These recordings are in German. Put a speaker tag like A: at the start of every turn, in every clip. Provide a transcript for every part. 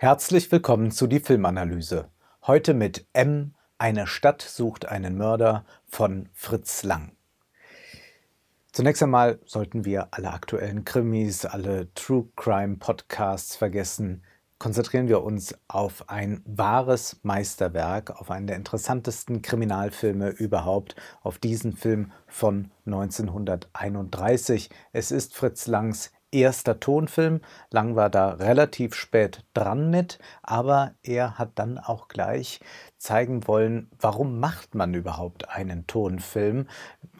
A: Herzlich willkommen zu die Filmanalyse. Heute mit M. Eine Stadt sucht einen Mörder von Fritz Lang. Zunächst einmal sollten wir alle aktuellen Krimis, alle True Crime Podcasts vergessen. Konzentrieren wir uns auf ein wahres Meisterwerk, auf einen der interessantesten Kriminalfilme überhaupt, auf diesen Film von 1931. Es ist Fritz Langs erster Tonfilm. Lang war da relativ spät dran mit, aber er hat dann auch gleich zeigen wollen, warum macht man überhaupt einen Tonfilm?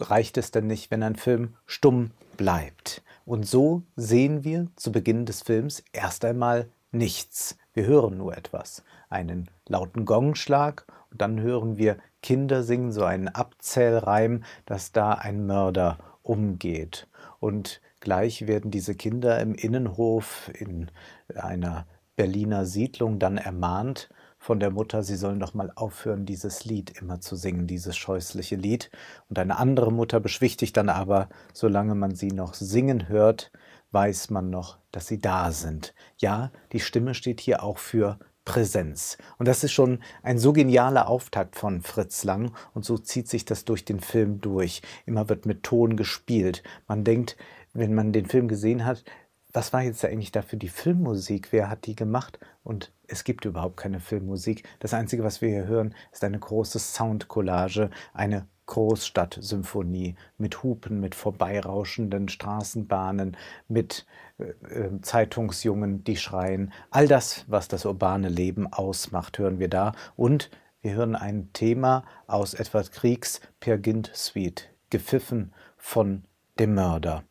A: Reicht es denn nicht, wenn ein Film stumm bleibt? Und so sehen wir zu Beginn des Films erst einmal nichts. Wir hören nur etwas. Einen lauten Gongschlag und dann hören wir Kinder singen so einen Abzählreim, dass da ein Mörder umgeht. Und Gleich werden diese Kinder im Innenhof in einer Berliner Siedlung dann ermahnt von der Mutter, sie sollen doch mal aufhören, dieses Lied immer zu singen, dieses scheußliche Lied. Und eine andere Mutter beschwichtigt dann aber, solange man sie noch singen hört, weiß man noch, dass sie da sind. Ja, die Stimme steht hier auch für Präsenz. Und das ist schon ein so genialer Auftakt von Fritz Lang und so zieht sich das durch den Film durch. Immer wird mit Ton gespielt. Man denkt, wenn man den Film gesehen hat, was war jetzt eigentlich dafür die Filmmusik? Wer hat die gemacht? Und es gibt überhaupt keine Filmmusik. Das Einzige, was wir hier hören, ist eine große Soundcollage, eine Großstadtsymphonie mit Hupen, mit vorbeirauschenden Straßenbahnen, mit äh, äh, Zeitungsjungen, die schreien. All das, was das urbane Leben ausmacht, hören wir da. Und wir hören ein Thema aus Edward Kriegs Pergint Suite, gepfiffen von dem Mörder.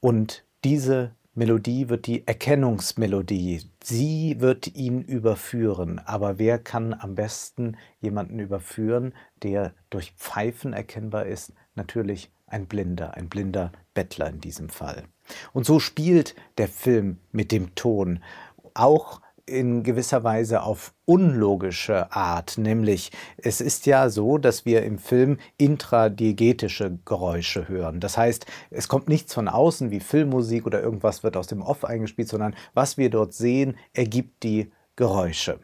A: Und diese Melodie wird die Erkennungsmelodie. Sie wird ihn überführen. Aber wer kann am besten jemanden überführen, der durch Pfeifen erkennbar ist? Natürlich ein Blinder, ein blinder Bettler in diesem Fall. Und so spielt der Film mit dem Ton. Auch in gewisser Weise auf unlogische Art, nämlich es ist ja so, dass wir im Film intradiegetische Geräusche hören. Das heißt, es kommt nichts von außen wie Filmmusik oder irgendwas wird aus dem Off eingespielt, sondern was wir dort sehen, ergibt die Geräusche.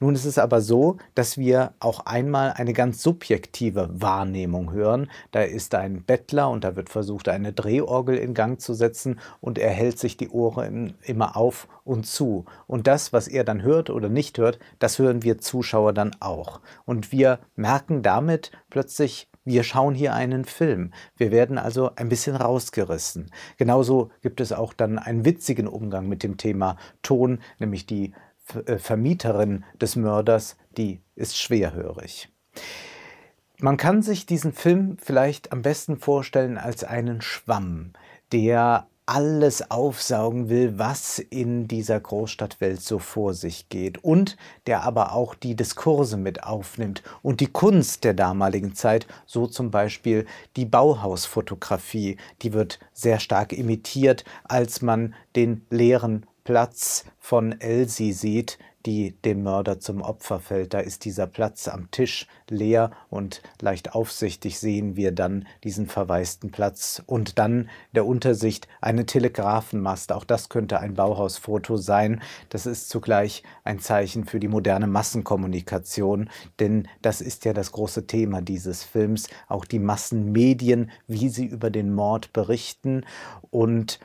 A: Nun ist es aber so, dass wir auch einmal eine ganz subjektive Wahrnehmung hören. Da ist ein Bettler und da wird versucht, eine Drehorgel in Gang zu setzen und er hält sich die Ohren immer auf und zu. Und das, was er dann hört oder nicht hört, das hören wir Zuschauer dann auch. Und wir merken damit plötzlich, wir schauen hier einen Film. Wir werden also ein bisschen rausgerissen. Genauso gibt es auch dann einen witzigen Umgang mit dem Thema Ton, nämlich die Vermieterin des Mörders, die ist schwerhörig. Man kann sich diesen Film vielleicht am besten vorstellen als einen Schwamm, der alles aufsaugen will, was in dieser Großstadtwelt so vor sich geht und der aber auch die Diskurse mit aufnimmt und die Kunst der damaligen Zeit, so zum Beispiel die Bauhausfotografie, die wird sehr stark imitiert, als man den leeren Platz von Elsie sieht, die dem Mörder zum Opfer fällt. Da ist dieser Platz am Tisch leer und leicht aufsichtig sehen wir dann diesen verwaisten Platz und dann der Untersicht eine Telegrafenmast. Auch das könnte ein Bauhausfoto sein. Das ist zugleich ein Zeichen für die moderne Massenkommunikation, denn das ist ja das große Thema dieses Films, auch die Massenmedien, wie sie über den Mord berichten und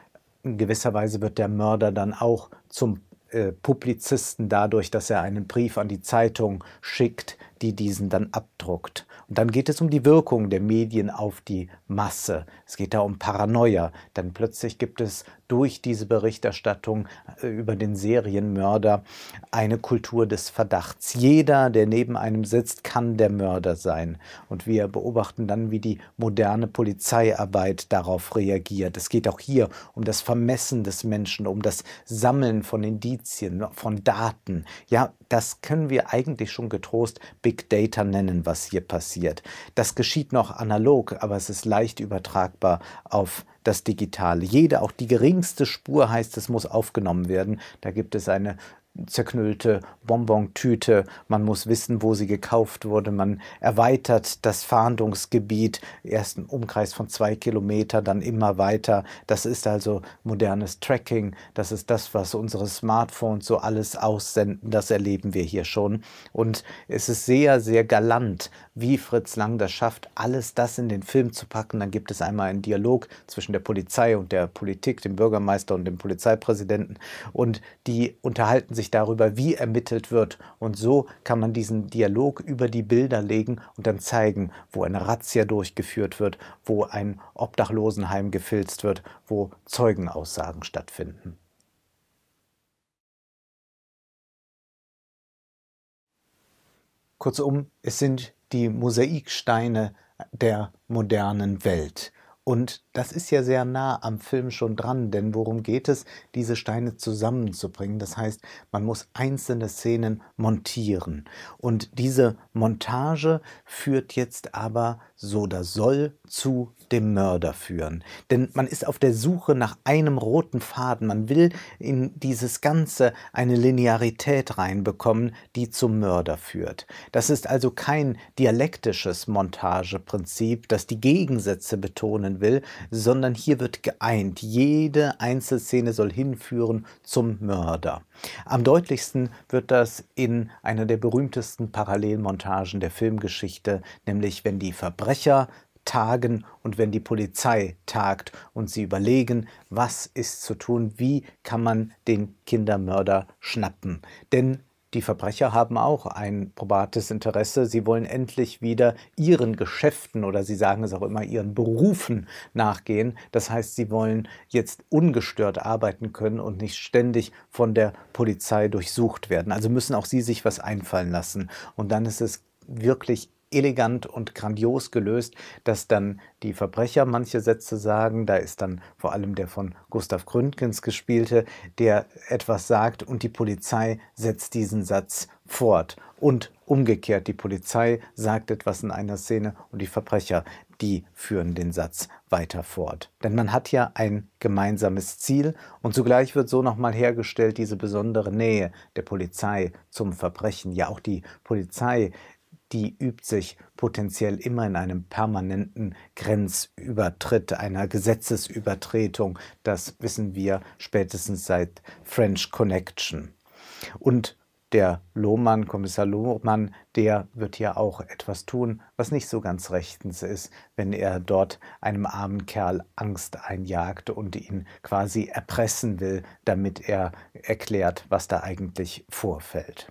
A: in gewisser Weise wird der Mörder dann auch zum äh, Publizisten dadurch, dass er einen Brief an die Zeitung schickt, die diesen dann abdruckt. Und dann geht es um die Wirkung der Medien auf die Masse. Es geht da um Paranoia, denn plötzlich gibt es durch diese Berichterstattung äh, über den Serienmörder eine Kultur des Verdachts. Jeder, der neben einem sitzt, kann der Mörder sein. Und wir beobachten dann, wie die moderne Polizeiarbeit darauf reagiert. Es geht auch hier um das Vermessen des Menschen, um das Sammeln von Indizien, von Daten. Ja, das können wir eigentlich schon getrost Big Data nennen, was hier passiert. Das geschieht noch analog, aber es ist leicht übertragbar auf das Digitale. Jede, auch die geringste Spur heißt, es muss aufgenommen werden. Da gibt es eine zerknüllte Bonbontüte. Man muss wissen, wo sie gekauft wurde. Man erweitert das Fahndungsgebiet, erst einen Umkreis von zwei Kilometer, dann immer weiter. Das ist also modernes Tracking. Das ist das, was unsere Smartphones so alles aussenden. Das erleben wir hier schon. Und es ist sehr, sehr galant, wie Fritz Lang das schafft, alles das in den Film zu packen. Dann gibt es einmal einen Dialog zwischen der Polizei und der Politik, dem Bürgermeister und dem Polizeipräsidenten. Und die unterhalten sich sich darüber, wie ermittelt wird. Und so kann man diesen Dialog über die Bilder legen und dann zeigen, wo eine Razzia durchgeführt wird, wo ein Obdachlosenheim gefilzt wird, wo Zeugenaussagen stattfinden. Kurzum, es sind die Mosaiksteine der modernen Welt. Und das ist ja sehr nah am Film schon dran, denn worum geht es, diese Steine zusammenzubringen? Das heißt, man muss einzelne Szenen montieren. Und diese Montage führt jetzt aber so oder soll zu dem Mörder führen. Denn man ist auf der Suche nach einem roten Faden. Man will in dieses Ganze eine Linearität reinbekommen, die zum Mörder führt. Das ist also kein dialektisches Montageprinzip, das die Gegensätze betonen will, sondern hier wird geeint. Jede Einzelszene soll hinführen zum Mörder. Am deutlichsten wird das in einer der berühmtesten Parallelmontagen der Filmgeschichte, nämlich wenn die Verbrecher tagen und wenn die Polizei tagt und sie überlegen, was ist zu tun, wie kann man den Kindermörder schnappen. Denn die Verbrecher haben auch ein probates Interesse. Sie wollen endlich wieder ihren Geschäften oder sie sagen es auch immer, ihren Berufen nachgehen. Das heißt, sie wollen jetzt ungestört arbeiten können und nicht ständig von der Polizei durchsucht werden. Also müssen auch sie sich was einfallen lassen. Und dann ist es wirklich elegant und grandios gelöst, dass dann die Verbrecher manche Sätze sagen. Da ist dann vor allem der von Gustav Gründgens gespielte, der etwas sagt und die Polizei setzt diesen Satz fort. Und umgekehrt, die Polizei sagt etwas in einer Szene und die Verbrecher, die führen den Satz weiter fort. Denn man hat ja ein gemeinsames Ziel und zugleich wird so nochmal hergestellt diese besondere Nähe der Polizei zum Verbrechen. Ja, auch die Polizei die übt sich potenziell immer in einem permanenten Grenzübertritt, einer Gesetzesübertretung. Das wissen wir spätestens seit French Connection. Und der Lohmann, Kommissar Lohmann, der wird ja auch etwas tun, was nicht so ganz rechtens ist, wenn er dort einem armen Kerl Angst einjagt und ihn quasi erpressen will, damit er erklärt, was da eigentlich vorfällt.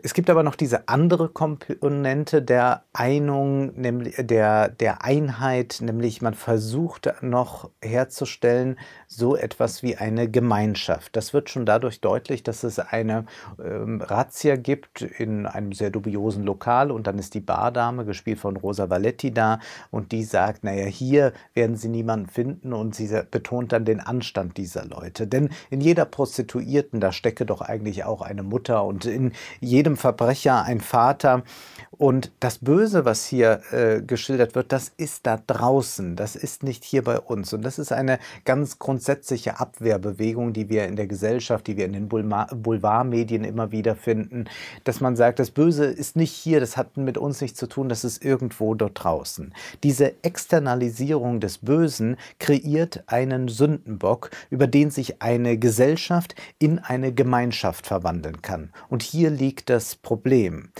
A: Es gibt aber noch diese andere Komponente der Einung, nämlich der, der Einheit, nämlich man versucht noch herzustellen so etwas wie eine Gemeinschaft. Das wird schon dadurch deutlich, dass es eine ähm, Razzia gibt in einem sehr dubiosen Lokal und dann ist die Bardame, gespielt von Rosa Valetti, da und die sagt, naja, hier werden sie niemanden finden und sie betont dann den Anstand dieser Leute. Denn in jeder Prostituierten, da stecke doch eigentlich auch eine Mutter und in jedem jedem Verbrecher ein Vater. Und das Böse, was hier äh, geschildert wird, das ist da draußen, das ist nicht hier bei uns. Und das ist eine ganz grundsätzliche Abwehrbewegung, die wir in der Gesellschaft, die wir in den Boulevardmedien immer wieder finden, dass man sagt, das Böse ist nicht hier, das hat mit uns nichts zu tun, das ist irgendwo dort draußen. Diese Externalisierung des Bösen kreiert einen Sündenbock, über den sich eine Gesellschaft in eine Gemeinschaft verwandeln kann. Und hier liegt das das Problem,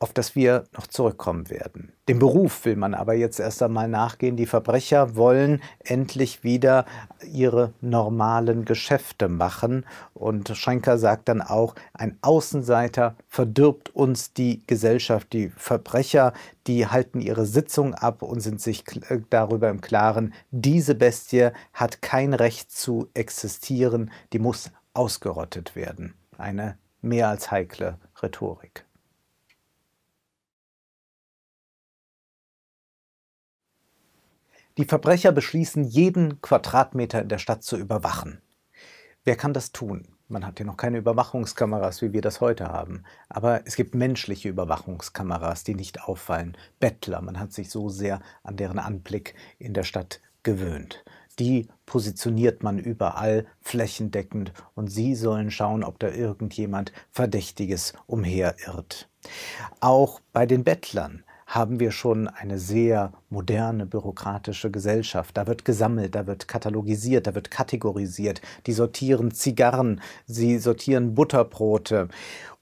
A: auf das wir noch zurückkommen werden. Dem Beruf will man aber jetzt erst einmal nachgehen. Die Verbrecher wollen endlich wieder ihre normalen Geschäfte machen. Und Schenker sagt dann auch, ein Außenseiter verdirbt uns die Gesellschaft. Die Verbrecher, die halten ihre Sitzung ab und sind sich äh, darüber im Klaren, diese Bestie hat kein Recht zu existieren, die muss ausgerottet werden. Eine mehr als heikle Rhetorik. Die Verbrecher beschließen, jeden Quadratmeter in der Stadt zu überwachen. Wer kann das tun? Man hat ja noch keine Überwachungskameras, wie wir das heute haben. Aber es gibt menschliche Überwachungskameras, die nicht auffallen. Bettler, man hat sich so sehr an deren Anblick in der Stadt gewöhnt die positioniert man überall flächendeckend und sie sollen schauen, ob da irgendjemand Verdächtiges umherirrt. Auch bei den Bettlern haben wir schon eine sehr moderne bürokratische Gesellschaft. Da wird gesammelt, da wird katalogisiert, da wird kategorisiert. Die sortieren Zigarren, sie sortieren Butterbrote.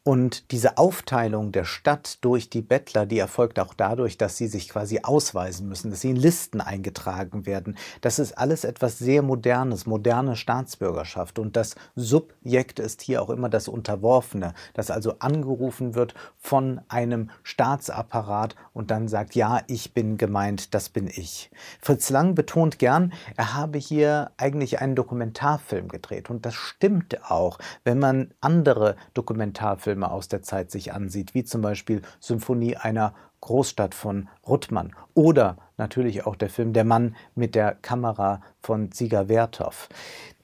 A: Und diese Aufteilung der Stadt durch die Bettler, die erfolgt auch dadurch, dass sie sich quasi ausweisen müssen, dass sie in Listen eingetragen werden. Das ist alles etwas sehr Modernes, moderne Staatsbürgerschaft. Und das Subjekt ist hier auch immer das Unterworfene, das also angerufen wird von einem Staatsapparat und dann sagt, ja, ich bin gemeint, das bin ich. Fritz Lang betont gern, er habe hier eigentlich einen Dokumentarfilm gedreht. Und das stimmt auch, wenn man andere Dokumentarfilme Filme aus der Zeit sich ansieht, wie zum Beispiel Symphonie einer Großstadt von Ruttmann oder natürlich auch der Film Der Mann mit der Kamera von Ziga Werthoff.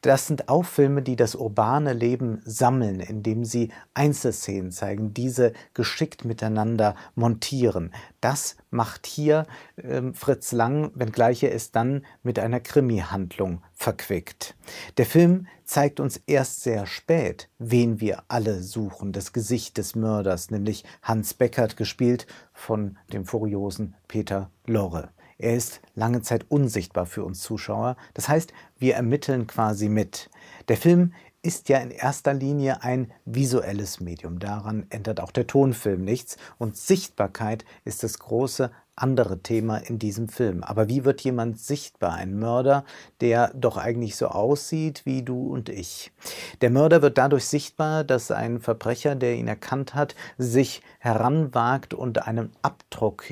A: Das sind auch Filme, die das urbane Leben sammeln, indem sie Einzelszenen zeigen, diese geschickt miteinander montieren. Das macht hier ähm, Fritz Lang, wenngleich er es dann mit einer Krimi-Handlung verquickt. Der Film zeigt uns erst sehr spät, wen wir alle suchen, das Gesicht des Mörders, nämlich Hans Beckert, gespielt von dem furiosen Peter Lorre er ist lange Zeit unsichtbar für uns Zuschauer. Das heißt, wir ermitteln quasi mit. Der Film ist ja in erster Linie ein visuelles Medium. Daran ändert auch der Tonfilm nichts. Und Sichtbarkeit ist das große andere Thema in diesem Film. Aber wie wird jemand sichtbar? Ein Mörder, der doch eigentlich so aussieht wie du und ich. Der Mörder wird dadurch sichtbar, dass ein Verbrecher, der ihn erkannt hat, sich heranwagt und einen Abdruck,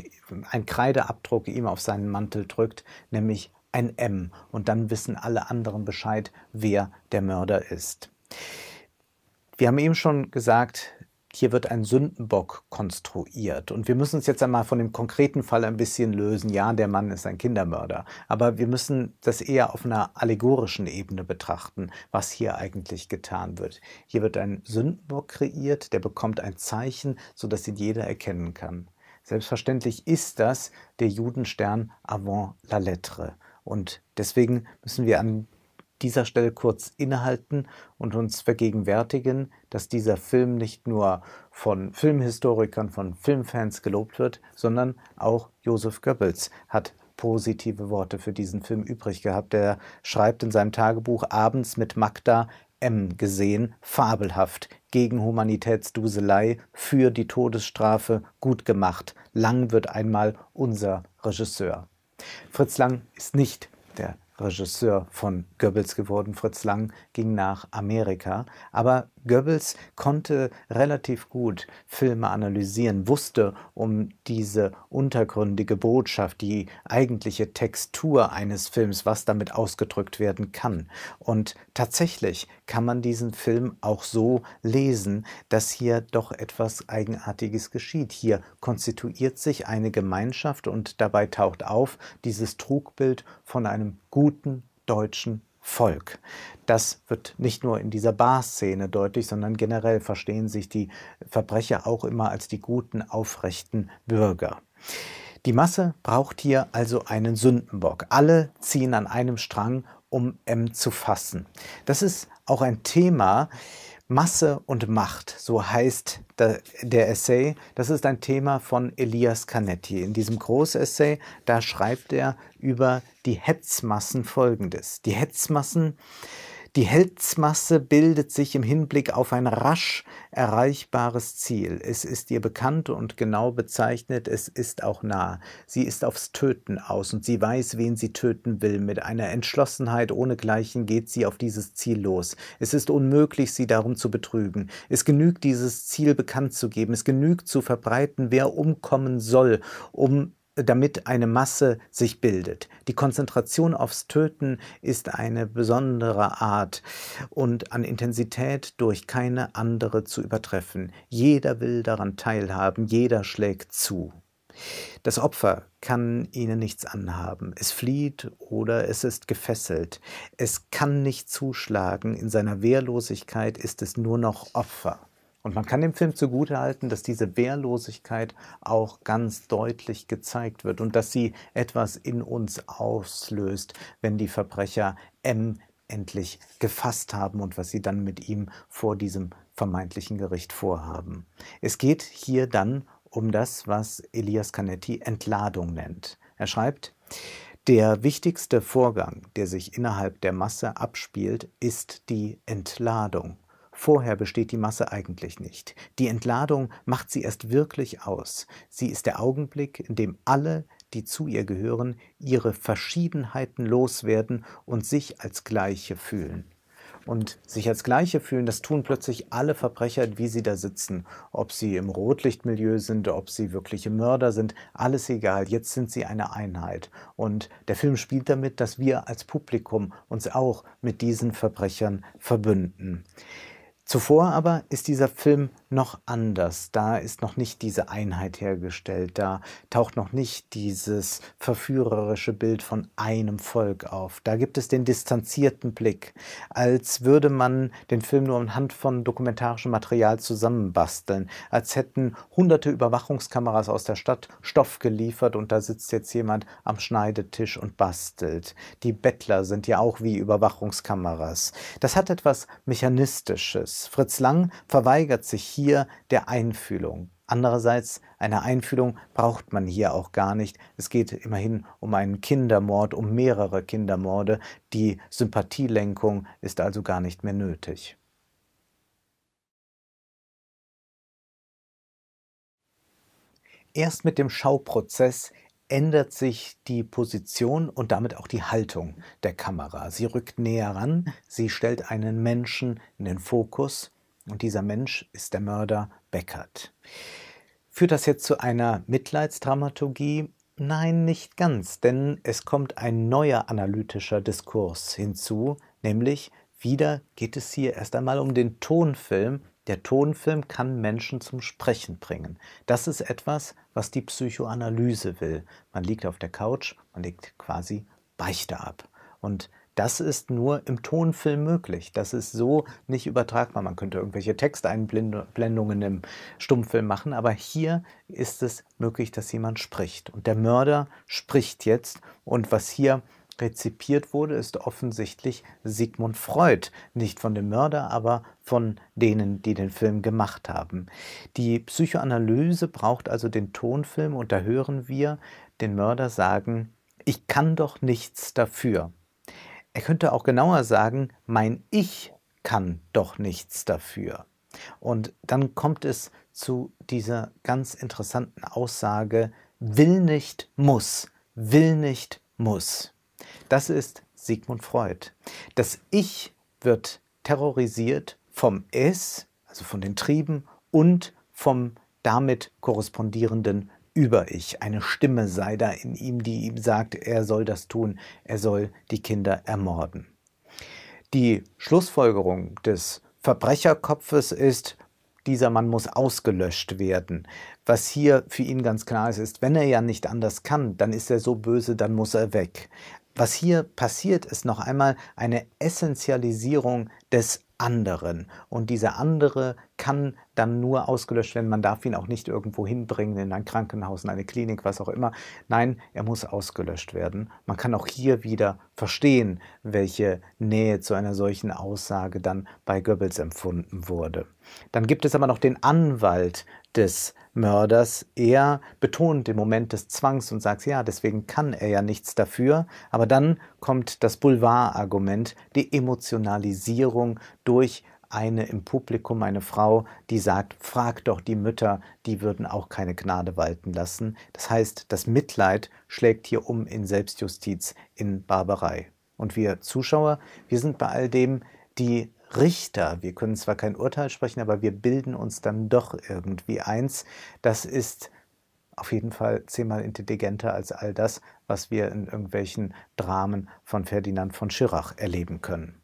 A: einen Kreideabdruck ihm auf seinen Mantel drückt, nämlich ein M. Und dann wissen alle anderen Bescheid, wer der Mörder ist. Wir haben eben schon gesagt, hier wird ein Sündenbock konstruiert. Und wir müssen uns jetzt einmal von dem konkreten Fall ein bisschen lösen. Ja, der Mann ist ein Kindermörder. Aber wir müssen das eher auf einer allegorischen Ebene betrachten, was hier eigentlich getan wird. Hier wird ein Sündenbock kreiert, der bekommt ein Zeichen, sodass ihn jeder erkennen kann. Selbstverständlich ist das der Judenstern avant la lettre. Und deswegen müssen wir an dieser Stelle kurz innehalten und uns vergegenwärtigen, dass dieser Film nicht nur von Filmhistorikern, von Filmfans gelobt wird, sondern auch Josef Goebbels hat positive Worte für diesen Film übrig gehabt. Er schreibt in seinem Tagebuch abends mit Magda M gesehen, fabelhaft, gegen Humanitätsduselei, für die Todesstrafe, gut gemacht. Lang wird einmal unser Regisseur. Fritz Lang ist nicht der Regisseur von Goebbels geworden. Fritz Lang ging nach Amerika. Aber Goebbels konnte relativ gut Filme analysieren, wusste um diese untergründige Botschaft, die eigentliche Textur eines Films, was damit ausgedrückt werden kann. Und tatsächlich kann man diesen Film auch so lesen, dass hier doch etwas Eigenartiges geschieht. Hier konstituiert sich eine Gemeinschaft und dabei taucht auf dieses Trugbild von einem guten deutschen Volk. Das wird nicht nur in dieser Bar-Szene deutlich, sondern generell verstehen sich die Verbrecher auch immer als die guten, aufrechten Bürger. Die Masse braucht hier also einen Sündenbock. Alle ziehen an einem Strang, um M zu fassen. Das ist auch ein Thema, äh, Masse und Macht, so heißt der Essay. Das ist ein Thema von Elias Canetti. In diesem Großessay, da schreibt er über die Hetzmassen folgendes. Die Hetzmassen äh, die Herzmasse bildet sich im Hinblick auf ein rasch erreichbares Ziel. Es ist ihr bekannt und genau bezeichnet, es ist auch nah. Sie ist aufs Töten aus und sie weiß, wen sie töten will. Mit einer Entschlossenheit ohnegleichen geht sie auf dieses Ziel los. Es ist unmöglich, sie darum zu betrügen. Es genügt, dieses Ziel bekannt zu geben. Es genügt zu verbreiten, wer umkommen soll, um damit eine Masse sich bildet. Die Konzentration aufs Töten ist eine besondere Art und an Intensität durch keine andere zu übertreffen. Jeder will daran teilhaben, jeder schlägt zu. Das Opfer kann ihnen nichts anhaben. Es flieht oder es ist gefesselt. Es kann nicht zuschlagen. In seiner Wehrlosigkeit ist es nur noch Opfer. Und man kann dem Film zugutehalten, dass diese Wehrlosigkeit auch ganz deutlich gezeigt wird und dass sie etwas in uns auslöst, wenn die Verbrecher M endlich gefasst haben und was sie dann mit ihm vor diesem vermeintlichen Gericht vorhaben. Es geht hier dann um das, was Elias Canetti Entladung nennt. Er schreibt, der wichtigste Vorgang, der sich innerhalb der Masse abspielt, ist die Entladung. Vorher besteht die Masse eigentlich nicht. Die Entladung macht sie erst wirklich aus. Sie ist der Augenblick, in dem alle, die zu ihr gehören, ihre Verschiedenheiten loswerden und sich als Gleiche fühlen. Und sich als Gleiche fühlen, das tun plötzlich alle Verbrecher, wie sie da sitzen. Ob sie im Rotlichtmilieu sind, ob sie wirkliche Mörder sind, alles egal. Jetzt sind sie eine Einheit. Und der Film spielt damit, dass wir als Publikum uns auch mit diesen Verbrechern verbünden. Zuvor aber ist dieser Film noch anders. Da ist noch nicht diese Einheit hergestellt. Da taucht noch nicht dieses verführerische Bild von einem Volk auf. Da gibt es den distanzierten Blick, als würde man den Film nur anhand von dokumentarischem Material zusammenbasteln, als hätten hunderte Überwachungskameras aus der Stadt Stoff geliefert und da sitzt jetzt jemand am Schneidetisch und bastelt. Die Bettler sind ja auch wie Überwachungskameras. Das hat etwas Mechanistisches. Fritz, Lang verweigert sich hier der Einfühlung. Andererseits, eine Einfühlung braucht man hier auch gar nicht. Es geht immerhin um einen Kindermord, um mehrere Kindermorde. Die Sympathielenkung ist also gar nicht mehr nötig. Erst mit dem Schauprozess ändert sich die Position und damit auch die Haltung der Kamera. Sie rückt näher ran, sie stellt einen Menschen in den Fokus und dieser Mensch ist der Mörder Beckert. Führt das jetzt zu einer Mitleidsdramaturgie? Nein, nicht ganz, denn es kommt ein neuer analytischer Diskurs hinzu, nämlich wieder geht es hier erst einmal um den Tonfilm der Tonfilm kann Menschen zum Sprechen bringen. Das ist etwas, was die Psychoanalyse will. Man liegt auf der Couch, man legt quasi Beichte ab. Und das ist nur im Tonfilm möglich. Das ist so nicht übertragbar. Man könnte irgendwelche Texteinblendungen im Stummfilm machen, aber hier ist es möglich, dass jemand spricht. Und der Mörder spricht jetzt. Und was hier rezipiert wurde, ist offensichtlich Sigmund Freud, nicht von dem Mörder, aber von denen, die den Film gemacht haben. Die Psychoanalyse braucht also den Tonfilm und da hören wir den Mörder sagen, ich kann doch nichts dafür. Er könnte auch genauer sagen, mein Ich kann doch nichts dafür. Und dann kommt es zu dieser ganz interessanten Aussage, will nicht, muss, will nicht, muss. Das ist Sigmund Freud. Das Ich wird terrorisiert vom Es, also von den Trieben und vom damit korrespondierenden Über-Ich. Eine Stimme sei da in ihm, die ihm sagt, er soll das tun, er soll die Kinder ermorden. Die Schlussfolgerung des Verbrecherkopfes ist, dieser Mann muss ausgelöscht werden. Was hier für ihn ganz klar ist, ist, wenn er ja nicht anders kann, dann ist er so böse, dann muss er weg. Was hier passiert, ist noch einmal eine Essentialisierung des anderen. Und dieser andere kann dann nur ausgelöscht werden. Man darf ihn auch nicht irgendwo hinbringen, in ein Krankenhaus, in eine Klinik, was auch immer. Nein, er muss ausgelöscht werden. Man kann auch hier wieder verstehen, welche Nähe zu einer solchen Aussage dann bei Goebbels empfunden wurde. Dann gibt es aber noch den Anwalt des Mörders. Er betont den Moment des Zwangs und sagt, ja, deswegen kann er ja nichts dafür. Aber dann kommt das Boulevard-Argument, die Emotionalisierung durch die eine im Publikum, eine Frau, die sagt, frag doch die Mütter, die würden auch keine Gnade walten lassen. Das heißt, das Mitleid schlägt hier um in Selbstjustiz, in Barbarei. Und wir Zuschauer, wir sind bei all dem die Richter. Wir können zwar kein Urteil sprechen, aber wir bilden uns dann doch irgendwie eins. Das ist auf jeden Fall zehnmal intelligenter als all das, was wir in irgendwelchen Dramen von Ferdinand von Schirach erleben können.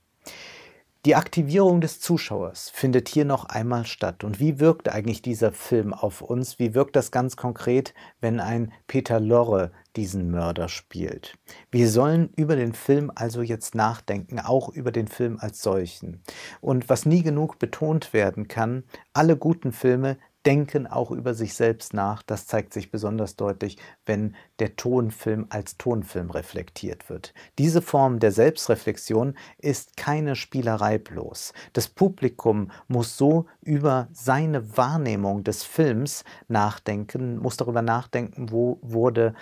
A: Die Aktivierung des Zuschauers findet hier noch einmal statt. Und wie wirkt eigentlich dieser Film auf uns? Wie wirkt das ganz konkret, wenn ein Peter Lorre diesen Mörder spielt? Wir sollen über den Film also jetzt nachdenken, auch über den Film als solchen. Und was nie genug betont werden kann, alle guten Filme denken auch über sich selbst nach. Das zeigt sich besonders deutlich, wenn der Tonfilm als Tonfilm reflektiert wird. Diese Form der Selbstreflexion ist keine Spielerei bloß. Das Publikum muss so über seine Wahrnehmung des Films nachdenken, muss darüber nachdenken, wo wurde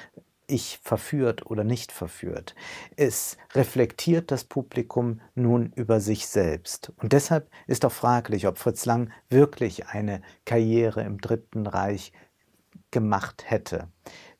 A: ich verführt oder nicht verführt. Es reflektiert das Publikum nun über sich selbst. Und deshalb ist auch fraglich, ob Fritz Lang wirklich eine Karriere im Dritten Reich gemacht hätte.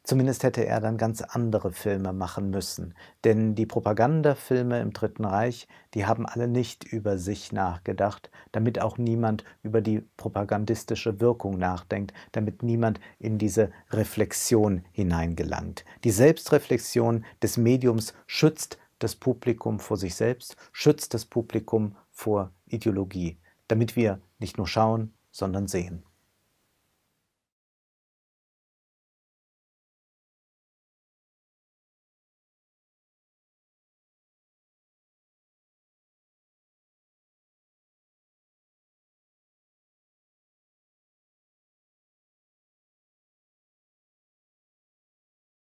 A: Zumindest hätte er dann ganz andere Filme machen müssen, denn die Propagandafilme im Dritten Reich, die haben alle nicht über sich nachgedacht, damit auch niemand über die propagandistische Wirkung nachdenkt, damit niemand in diese Reflexion hineingelangt. Die Selbstreflexion des Mediums schützt das Publikum vor sich selbst, schützt das Publikum vor Ideologie, damit wir nicht nur schauen, sondern sehen.